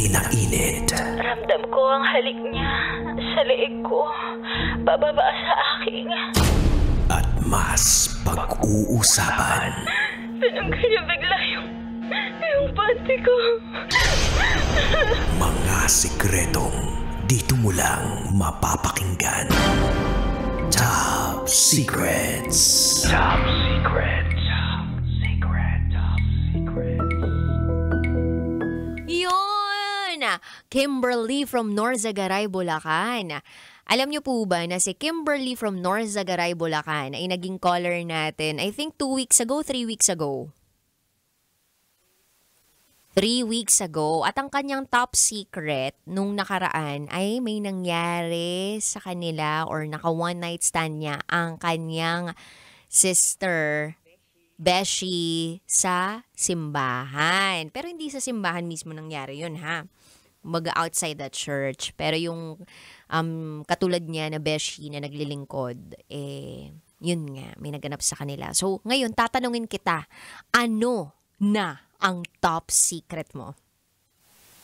pinainit. Ramdam ko ang halik niya sa leeg ko, bababa sa aking. At mas pag-uusapan. Tinanggal niya bigla yung, yung panty ko. Mga sikretong dito mo lang mapapakinggan. Top Secrets. Top Secrets. Top Secret. Top Secret. Yun! Kimberly from Norzagaray, Bulacan. Alam niyo po ba na si Kimberly from Norzagaray, Bulacan ay naging caller natin, I think 2 weeks ago, 3 weeks ago. 3 weeks ago. At ang kanyang top secret nung nakaraan ay may nangyari sa kanila or naka one night stand niya ang kanyang sister Beshi sa simbahan. Pero hindi sa simbahan mismo nangyari yun ha mag outside the church. Pero yung um, katulad niya na Beshi na naglilingkod, eh, yun nga, may naganap sa kanila. So, ngayon, tatanungin kita, ano na ang top secret mo?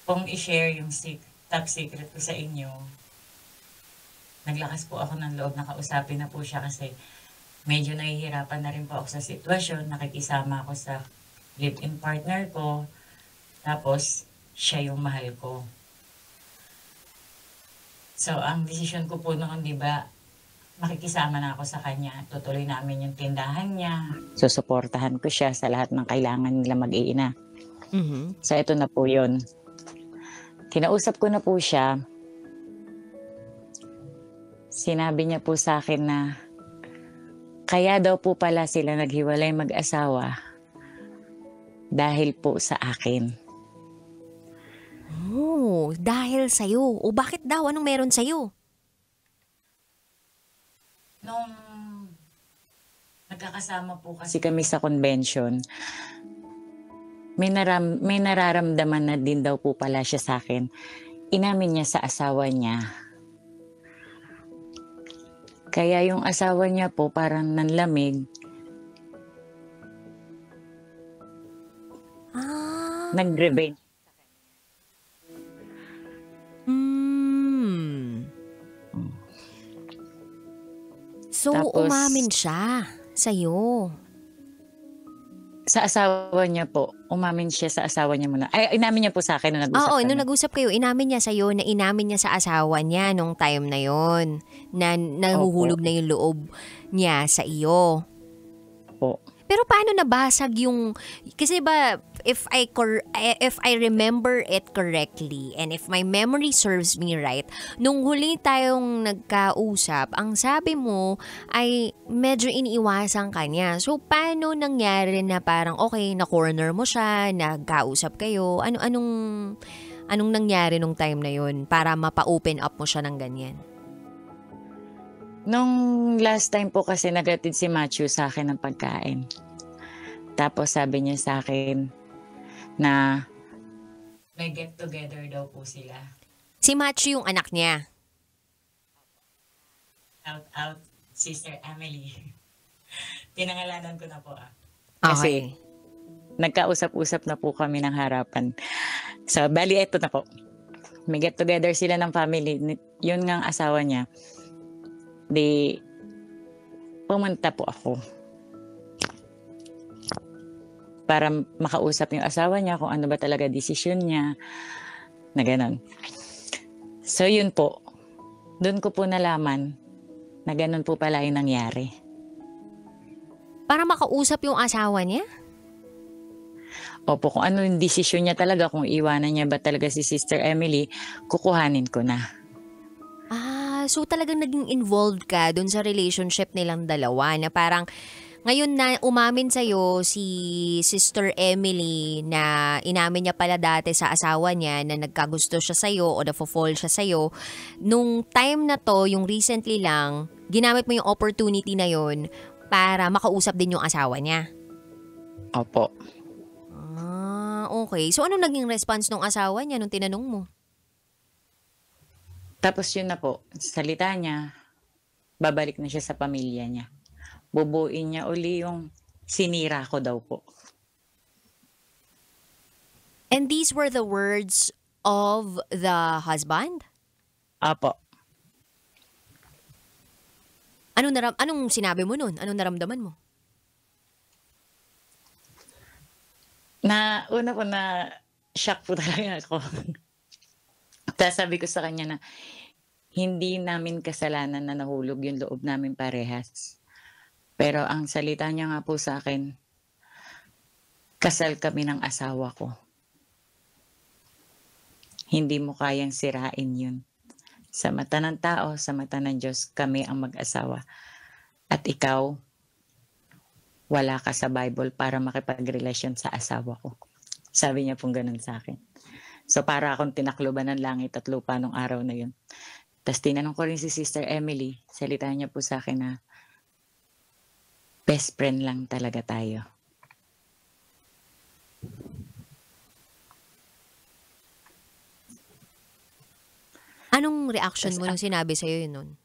Kung i-share yung sec- top secret ko sa inyo, naglakas po ako ng loob, nakausapin na po siya kasi medyo nahihirapan na rin po ako sa sitwasyon. Nakikisama ako sa live-in partner ko. Tapos, siya yung mahal ko. So, ang decision ko po noon, di ba, makikisama na ako sa kanya. Tutuloy namin yung tindahan niya. Susuportahan ko siya sa lahat ng kailangan nila mag-iina. Mm-hmm. So, ito na po yun. Kinausap ko na po siya. Sinabi niya po sa akin na kaya daw po pala sila naghiwalay mag-asawa dahil po sa akin. Oh, dahil sa'yo. O bakit daw? Anong meron sa'yo? Nung nagkakasama po kasi kami sa convention, may, naram, may nararamdaman na din daw po pala siya sa akin. Inamin niya sa asawa niya. Kaya yung asawa niya po parang nanlamig. Ah. Nag-revenge So, Tapos, umamin siya sa'yo. Sa asawa niya po. Umamin siya sa asawa niya muna. Ay, inamin niya po sa akin nung nag-usap Oo, kami. nung nag-usap kayo, inamin niya sa'yo na inamin niya sa asawa niya nung time na yon na nahuhulog Opo. na yung loob niya sa iyo. Opo. Pero paano nabasag yung, kasi ba if I cor- eh, if I remember it correctly and if my memory serves me right, nung huli tayong nagkausap, ang sabi mo ay medyo iniiwasan kanya. So paano nangyari na parang okay, na corner mo siya, nagkausap kayo, ano anong anong nangyari nung time na yun para mapa-open up mo siya ng ganyan? Nung last time po kasi nagatid si Matthew sa akin ng pagkain. Tapos sabi niya sa akin, na may get together daw po sila. Si Machi yung anak niya. Out out Sister Emily. Pinangalanan ko na po ah. Okay. Kasi nagkausap-usap na po kami ng harapan. So, bali eto na po. May get together sila ng family. Yun nga ang asawa niya. Di, pumunta po ako para makausap yung asawa niya kung ano ba talaga decision niya na ganun. So yun po, doon ko po nalaman na ganun po pala yung nangyari. Para makausap yung asawa niya? Opo, kung ano yung decision niya talaga, kung iwanan niya ba talaga si Sister Emily, kukuhanin ko na. Ah, so talagang naging involved ka doon sa relationship nilang dalawa na parang ngayon na umamin sa iyo si Sister Emily na inamin niya pala dati sa asawa niya na nagkagusto siya sa iyo o nafo-fall siya sa iyo Nung time na to, yung recently lang, ginamit mo yung opportunity na yon para makausap din yung asawa niya. Opo. Ah, okay. So ano naging response ng asawa niya nung tinanong mo? Tapos yun na po, salita niya, babalik na siya sa pamilya niya bubuin niya uli yung sinira ko daw po. And these were the words of the husband? Apo. Anong, naram anong sinabi mo nun? Anong naramdaman mo? Na, una ko na shock po talaga ako. Tapos sabi ko sa kanya na, hindi namin kasalanan na nahulog yung loob namin parehas. Pero ang salita niya nga po sa akin, kasal kami ng asawa ko. Hindi mo kayang sirain yun. Sa mata ng tao, sa mata ng Diyos, kami ang mag-asawa. At ikaw, wala ka sa Bible para makipag-relasyon sa asawa ko. Sabi niya pong ganun sa akin. So para akong tinakloban ng langit at lupa nung araw na yun. Tapos tinanong ko rin si Sister Emily, salita niya po sa akin na, Best friend lang talaga tayo. Anong reaction mo nung sinabi sa iyo noon?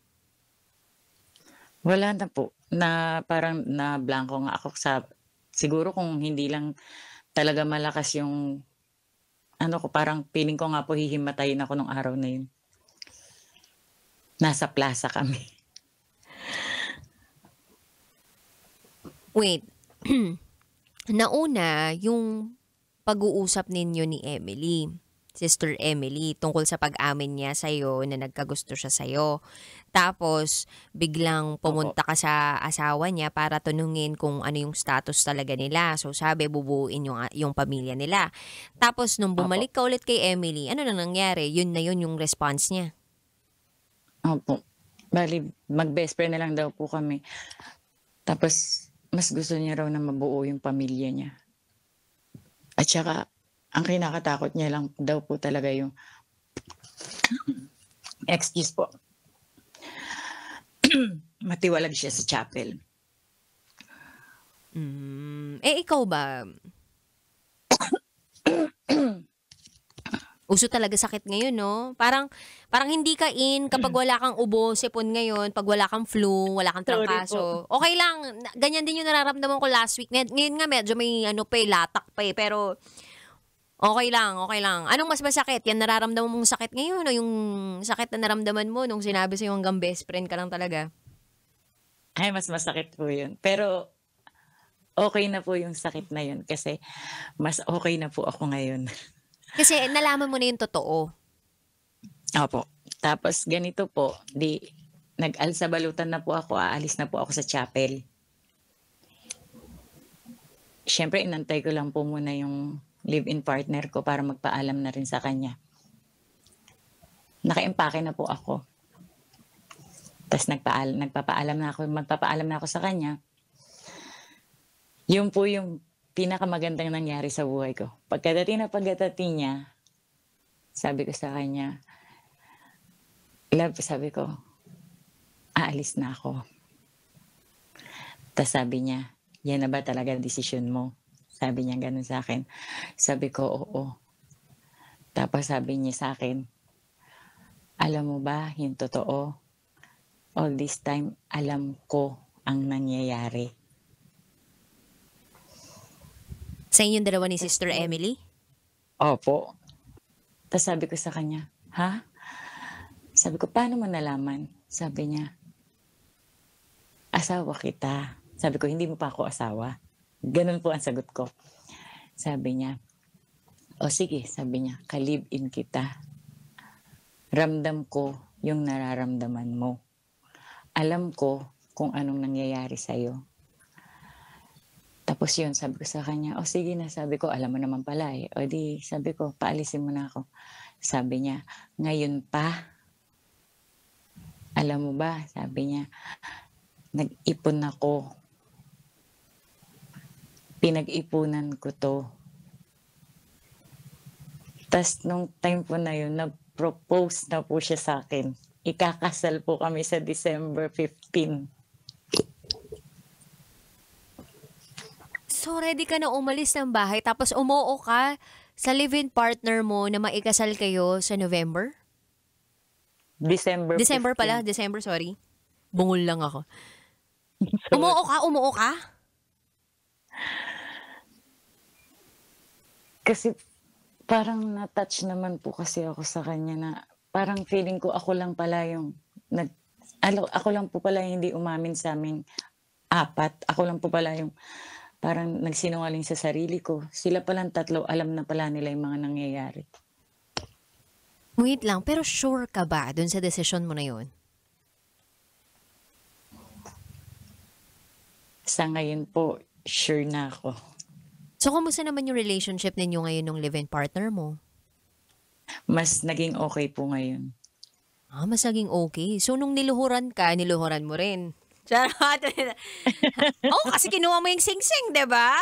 Wala na po. Na parang na blanco nga ako sa siguro kung hindi lang talaga malakas yung ano ko parang feeling ko nga po hihimatayin ako nung araw na yun. Nasa plaza kami. Wait. Nauna, yung pag-uusap ninyo ni Emily, Sister Emily, tungkol sa pag-amin niya sa'yo na nagkagusto siya sa'yo. Tapos, biglang pumunta ka sa asawa niya para tunungin kung ano yung status talaga nila. So, sabi, bubuuin yung, yung pamilya nila. Tapos, nung bumalik ka ulit kay Emily, ano na nangyari? Yun na yun yung response niya. Opo. Bali, mag-best friend na lang daw po kami. Tapos, mas gusto niya raw na mabuo yung pamilya niya. At saka, ang kinakatakot niya lang daw po talaga yung excuse po. Matiwalag siya sa chapel. Mm, eh, ikaw ba? Uso talaga sakit ngayon, no? Parang parang hindi ka in kapag wala kang ubo, sipon ngayon, pag wala kang flu, wala kang trangkaso. Okay lang, ganyan din yung nararamdaman ko last week. Ngayon nga medyo may ano pa eh, latak pa eh, pero okay lang, okay lang. Anong mas masakit? Yan nararamdaman mong sakit ngayon o yung sakit na nararamdaman mo nung sinabi sa'yo hanggang best friend ka lang talaga? Ay, mas masakit po yun. Pero okay na po yung sakit na yun kasi mas okay na po ako ngayon. Kasi nalaman mo na yung totoo. Opo. Tapos ganito po, di nag-alsabalutan na po ako, aalis na po ako sa chapel. Siyempre, inantay ko lang po muna yung live-in partner ko para magpaalam na rin sa kanya. Nakaimpake na po ako. Tapos nagpaalam, nagpapaalam na ako, magpapaalam na ako sa kanya. Yun po yung pinakamagandang nangyari sa buhay ko. Pagkadating na pagkadating niya, sabi ko sa kanya, love, sabi ko, aalis na ako. Tapos sabi niya, yan na ba talaga decision mo? Sabi niya ganun sa akin. Sabi ko, oo. Tapos sabi niya sa akin, alam mo ba, yung totoo, all this time, alam ko ang nangyayari Sa inyong dalawa ni Sister Emily? Opo. Tapos sabi ko sa kanya, ha? Sabi ko, paano mo nalaman? Sabi niya, asawa kita. Sabi ko, hindi mo pa ako asawa. Ganun po ang sagot ko. Sabi niya, o sige, sabi niya, kalib-in kita. Ramdam ko yung nararamdaman mo. Alam ko kung anong nangyayari sa'yo. Tapos yun, sabi ko sa kanya, o sige na, sabi ko, alam mo naman pala eh. O di, sabi ko, paalisin mo na ako. Sabi niya, ngayon pa, alam mo ba, sabi niya, nag-ipon ako. Pinag-ipunan ko to. Tapos nung time po na yun, nag-propose na po siya sa akin. Ikakasal po kami sa December 15. So, ready ka na umalis ng bahay tapos umuo ka sa live-in partner mo na maikasal kayo sa November? December. December 15. pala. December, sorry. Bungol lang ako. so, umuo ka? Umuo ka? Kasi parang na-touch naman po kasi ako sa kanya na parang feeling ko ako lang pala yung nag ako, lang po pala yung hindi umamin sa aming apat. Ako lang po pala yung parang nagsinungaling sa sarili ko. Sila palang tatlo, alam na pala nila yung mga nangyayari. Wait lang, pero sure ka ba dun sa desisyon mo na yun? Sa ngayon po, sure na ako. So, kumusta naman yung relationship ninyo ngayon ng live-in partner mo? Mas naging okay po ngayon. Ah, mas naging okay. So, nung niluhuran ka, niluhuran mo rin. Charot. oh, kasi kinuha mo yung sing-sing, di ba?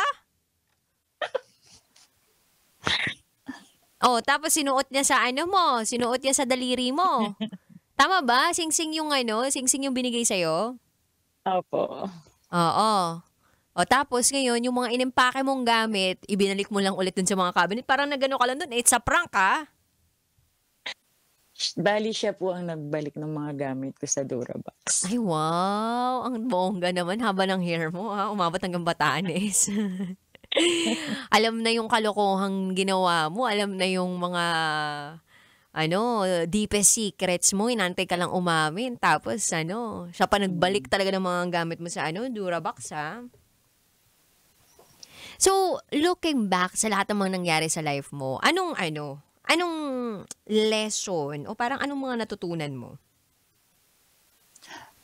Oh, tapos sinuot niya sa ano mo, sinuot niya sa daliri mo. Tama ba? Singsing yung ano, singsing yung binigay sa'yo? Opo. Oo. O tapos ngayon, yung mga inimpake mong gamit, ibinalik mo lang ulit dun sa mga cabinet. Parang nagano ka lang dun, it's a prank ha? Ah. Bali, siya po ang nagbalik ng mga gamit ko sa Durabox. Ay, wow! Ang bongga naman. Haba ng hair mo, ha? Umabot hanggang Batanes. alam na yung kalokohang ginawa mo. Alam na yung mga ano, deepest secrets mo, inantay ka lang umamin. Tapos, ano, siya pa nagbalik hmm. talaga ng mga gamit mo sa, ano, Durabox, ha? So, looking back sa lahat ng mga nangyari sa life mo, anong, ano, Anong lesson o parang anong mga natutunan mo?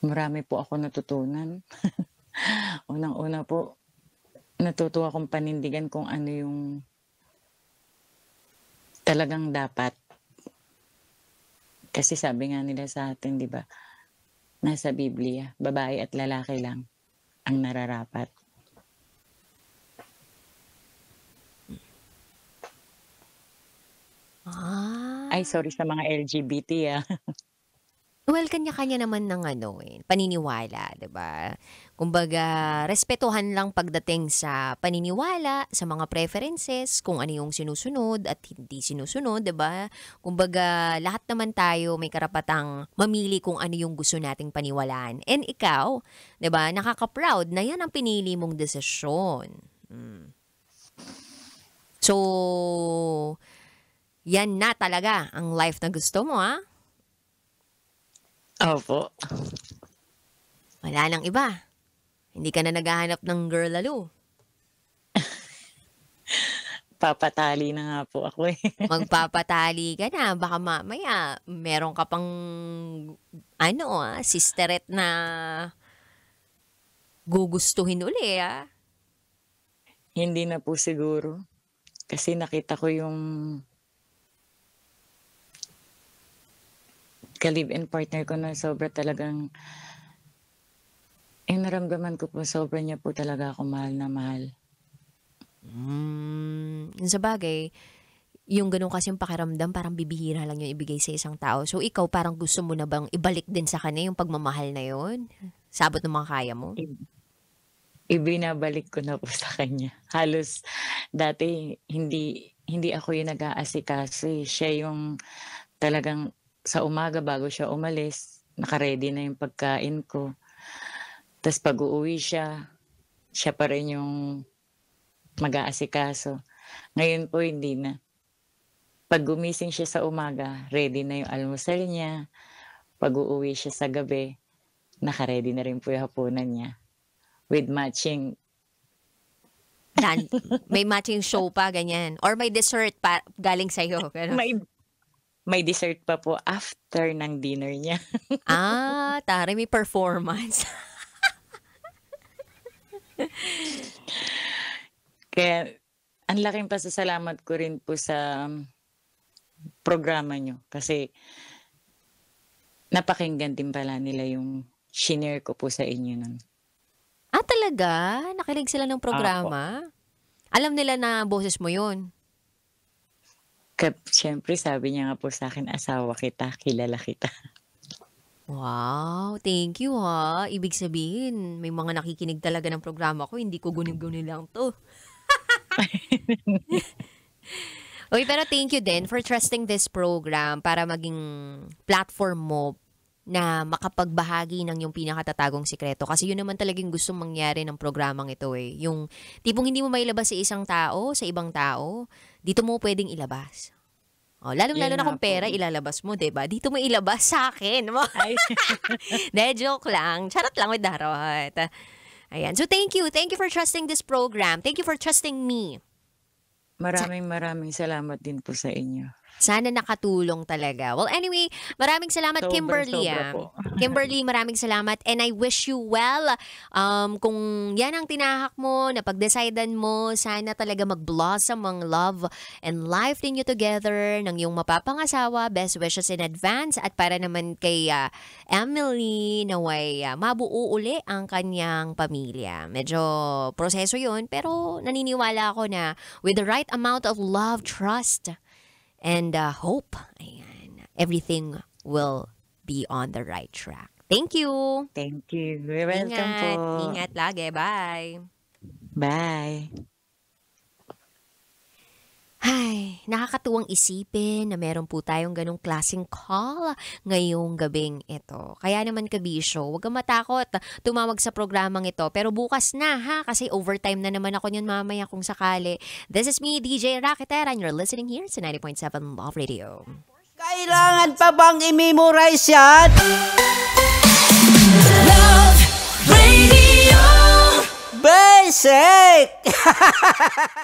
Marami po ako natutunan. Unang-una po, natutuwa akong panindigan kung ano yung talagang dapat. Kasi sabi nga nila sa atin, di ba, nasa Biblia, babae at lalaki lang ang nararapat. Ah. Ay, sorry sa mga LGBT ah. Well, kanya-kanya naman ng ano eh, paniniwala, 'di ba? Kumbaga, respetuhan lang pagdating sa paniniwala, sa mga preferences, kung ano yung sinusunod at hindi sinusunod, 'di ba? Kumbaga, lahat naman tayo may karapatang mamili kung ano yung gusto nating paniwalaan. And ikaw, 'di ba, nakaka-proud na 'yan ang pinili mong desisyon. Mm. So, yan na talaga ang life na gusto mo, ha? Ah. Opo. Wala nang iba. Hindi ka na naghahanap ng girl lalo. Papatali na nga po ako eh. Magpapatali ka na. Baka mamaya meron ka pang ano ah, sisteret na gugustuhin uli ah. Hindi na po siguro. Kasi nakita ko yung ka-live-in partner ko na sobra talagang yung naramdaman ko po, sobra niya po talaga ako mahal na mahal. Mm, sa bagay, yung ganun kasi yung pakiramdam, parang bibihira lang yung ibigay sa isang tao. So ikaw, parang gusto mo na bang ibalik din sa kanya yung pagmamahal na yon Sabot ng mga kaya mo? I- ibinabalik ko na po sa kanya. Halos dati hindi hindi ako yung nag-aasikaso. Eh. Siya yung talagang sa umaga bago siya umalis, nakaredy na yung pagkain ko. Tapos pag uwi siya, siya pa rin yung mag-aasikaso. Ngayon po hindi na. Pag gumising siya sa umaga, ready na yung almusal niya. Pag uwi siya sa gabi, nakaredy na rin po yung hapunan niya. With matching Nan, may matching show pa, ganyan. Or may dessert pa galing sa'yo. Ganun. May may dessert pa po after ng dinner niya. ah, tari may performance. Kaya, ang laking pasasalamat ko rin po sa programa nyo. Kasi, napakinggan din pala nila yung shinare ko po sa inyo nun. Ah, talaga? Nakilig sila ng ah, programa? Ako. Alam nila na boses mo yun? Kap, siyempre sabi niya nga po sa akin, asawa kita, kilala kita. Wow, thank you ha. Ibig sabihin, may mga nakikinig talaga ng programa ko, hindi ko guni-guni lang to. Uy, pero thank you din for trusting this program para maging platform mo na makapagbahagi ng yung pinakatatagong sikreto. Kasi yun naman talagang gusto mangyari ng programang ito eh. Yung tipong hindi mo mailabas sa isang tao, sa ibang tao, dito mo pwedeng ilabas. Oh, lalo lalo na kung pera ilalabas mo, 'di ba? Dito mo ilabas sa akin. De joke lang. Charot lang with darot. Ayan. So thank you. Thank you for trusting this program. Thank you for trusting me. Maraming maraming salamat din po sa inyo. Sana nakatulong talaga. Well, anyway, maraming salamat sobra, Kimberly. Sobra ah. Kimberly, maraming salamat and I wish you well. Um, kung yan ang tinahak mo, na decidean mo, sana talaga mag-blossom ang love and life ninyo together ng iyong mapapangasawa. Best wishes in advance at para naman kay uh, Emily naway uh, ah, mabuo uli ang kanyang pamilya. Medyo proseso 'yon pero naniniwala ako na with the right amount of love, trust, and uh, hope. Ayan. Everything will be on the right track. Thank you. Thank you. You're welcome ingat, po. Ingat lagi. Bye. Bye. nakakatuwang isipin na meron po tayong ganong klaseng call ngayong gabing ito. Kaya naman ka kabisyo, huwag kang matakot tumawag sa programang ito. Pero bukas na ha, kasi overtime na naman ako niyan mamaya kung sakali. This is me, DJ Raketera, and you're listening here sa 90.7 Love Radio. Kailangan pa bang i-memorize yan? Love Radio Basic!